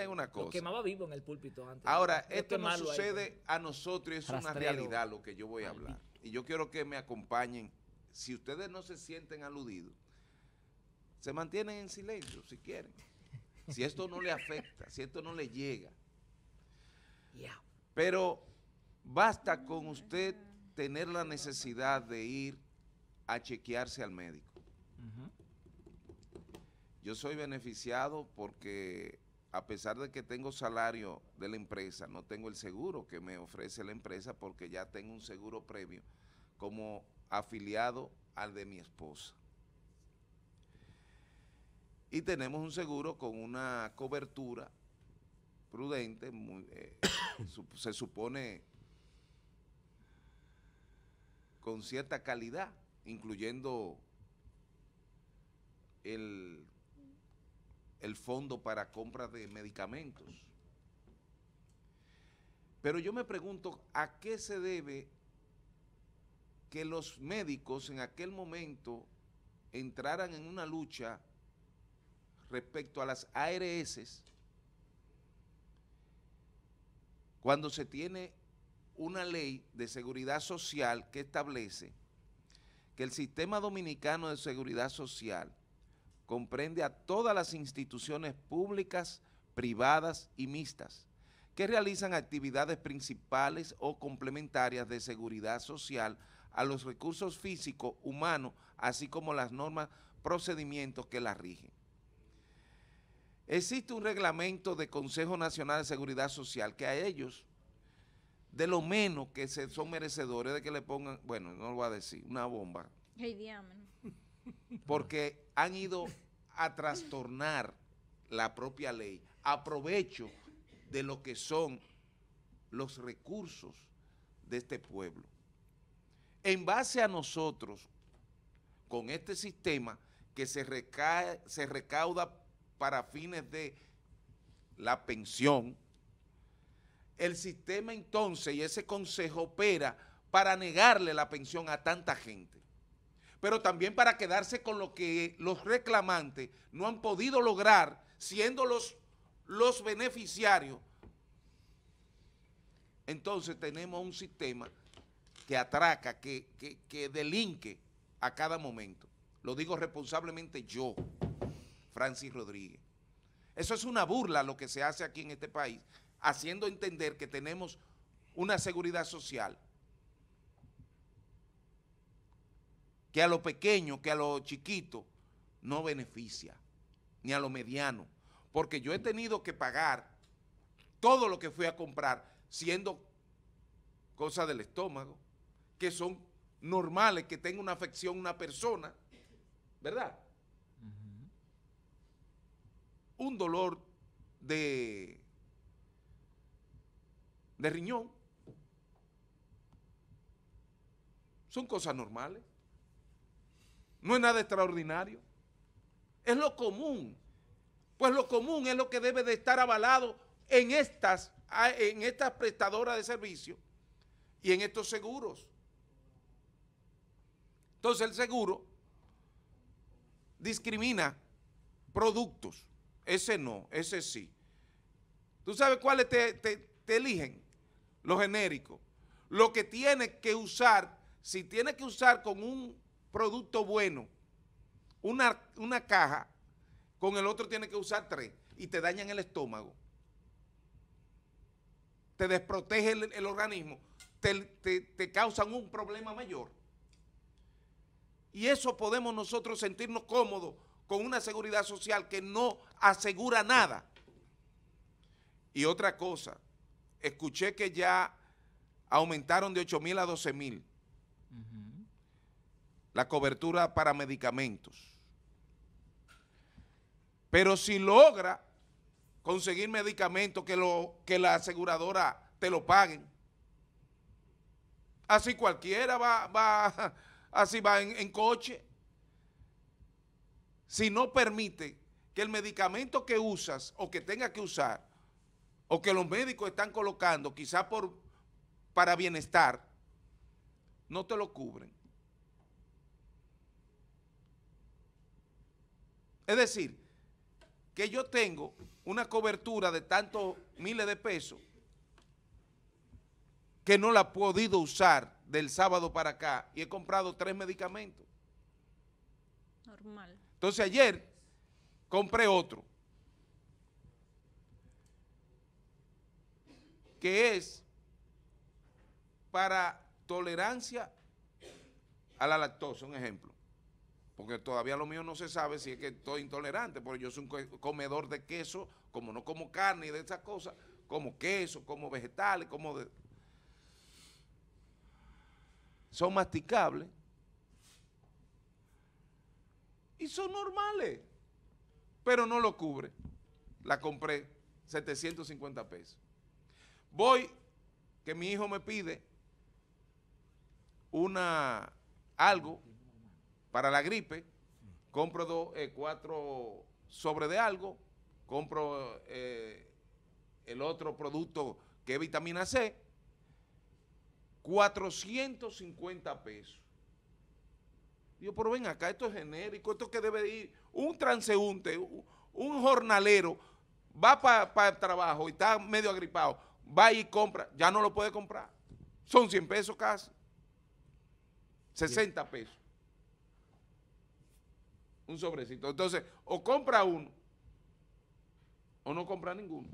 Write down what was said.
mira, una cosa. quemaba vivo en el púlpito antes. Ahora, esto nos pues. sucede a nosotros, es una realidad lo que yo voy a hablar. Y yo quiero que me acompañen. Si ustedes no se sienten aludidos, se mantienen en silencio si quieren. Si esto no le afecta, si esto no le llega. Pero basta con usted tener la necesidad de ir a chequearse al médico. Yo soy beneficiado porque a pesar de que tengo salario de la empresa, no tengo el seguro que me ofrece la empresa porque ya tengo un seguro previo como afiliado al de mi esposa. Y tenemos un seguro con una cobertura prudente, eh, se supone con cierta calidad, incluyendo el el fondo para compra de medicamentos. Pero yo me pregunto a qué se debe que los médicos en aquel momento entraran en una lucha respecto a las ARS cuando se tiene una ley de seguridad social que establece que el sistema dominicano de seguridad social comprende a todas las instituciones públicas, privadas y mixtas que realizan actividades principales o complementarias de seguridad social a los recursos físicos, humanos, así como las normas, procedimientos que las rigen. Existe un reglamento del Consejo Nacional de Seguridad Social que a ellos, de lo menos que se son merecedores de que le pongan, bueno, no lo voy a decir, una bomba. Hey, porque han ido a trastornar la propia ley, aprovecho de lo que son los recursos de este pueblo. En base a nosotros, con este sistema que se, se recauda para fines de la pensión, el sistema entonces y ese consejo opera para negarle la pensión a tanta gente pero también para quedarse con lo que los reclamantes no han podido lograr siendo los, los beneficiarios. Entonces tenemos un sistema que atraca, que, que delinque a cada momento. Lo digo responsablemente yo, Francis Rodríguez. Eso es una burla lo que se hace aquí en este país, haciendo entender que tenemos una seguridad social que a lo pequeño, que a lo chiquito, no beneficia, ni a lo mediano. Porque yo he tenido que pagar todo lo que fui a comprar, siendo cosas del estómago, que son normales, que tenga una afección una persona, ¿verdad? Un dolor de, de riñón. Son cosas normales. No es nada extraordinario. Es lo común. Pues lo común es lo que debe de estar avalado en estas, en estas prestadoras de servicios y en estos seguros. Entonces el seguro discrimina productos. Ese no, ese sí. ¿Tú sabes cuáles te, eligen? Lo genérico. Lo que tiene que usar, si tiene que usar con un producto bueno, una, una caja, con el otro tiene que usar tres y te dañan el estómago. Te desprotege el, organismo, te, te causan un problema mayor. Y eso podemos nosotros sentirnos cómodos con una seguridad social que no asegura nada. Y otra cosa, escuché que ya aumentaron de 8 mil a 12 mil la cobertura para medicamentos. Pero si logra conseguir medicamentos que, lo, que la aseguradora te lo paguen, así cualquiera va, así va en, coche. Si no permite que el medicamento que usas o que tenga que usar o que los médicos están colocando, quizá por, para bienestar, no te lo cubren. Es decir, que yo tengo una cobertura de tantos miles de pesos que no la he podido usar del sábado para acá y he comprado tres medicamentos. Normal. Entonces ayer compré otro, que es para tolerancia a la lactosa, un ejemplo porque todavía lo mío no se sabe si es que estoy intolerante, porque yo soy un comedor de queso, como no como carne y de esas cosas, como queso, como vegetales, como de... Son masticables y son normales, pero no lo cubre. La compré 750 pesos. Voy, que mi hijo me pide una, algo, para la gripe, compro eh, cuatro sobre de algo, compro eh, el otro producto que es vitamina C, 450 pesos. Digo, pero ven acá, esto es genérico, esto que debe ir un transeúnte, un jornalero, va para el trabajo y está medio agripado, va y compra, ya no lo puede comprar. Son 100 pesos casi, 60 pesos un sobrecito. Entonces, o compra uno o no compra ninguno.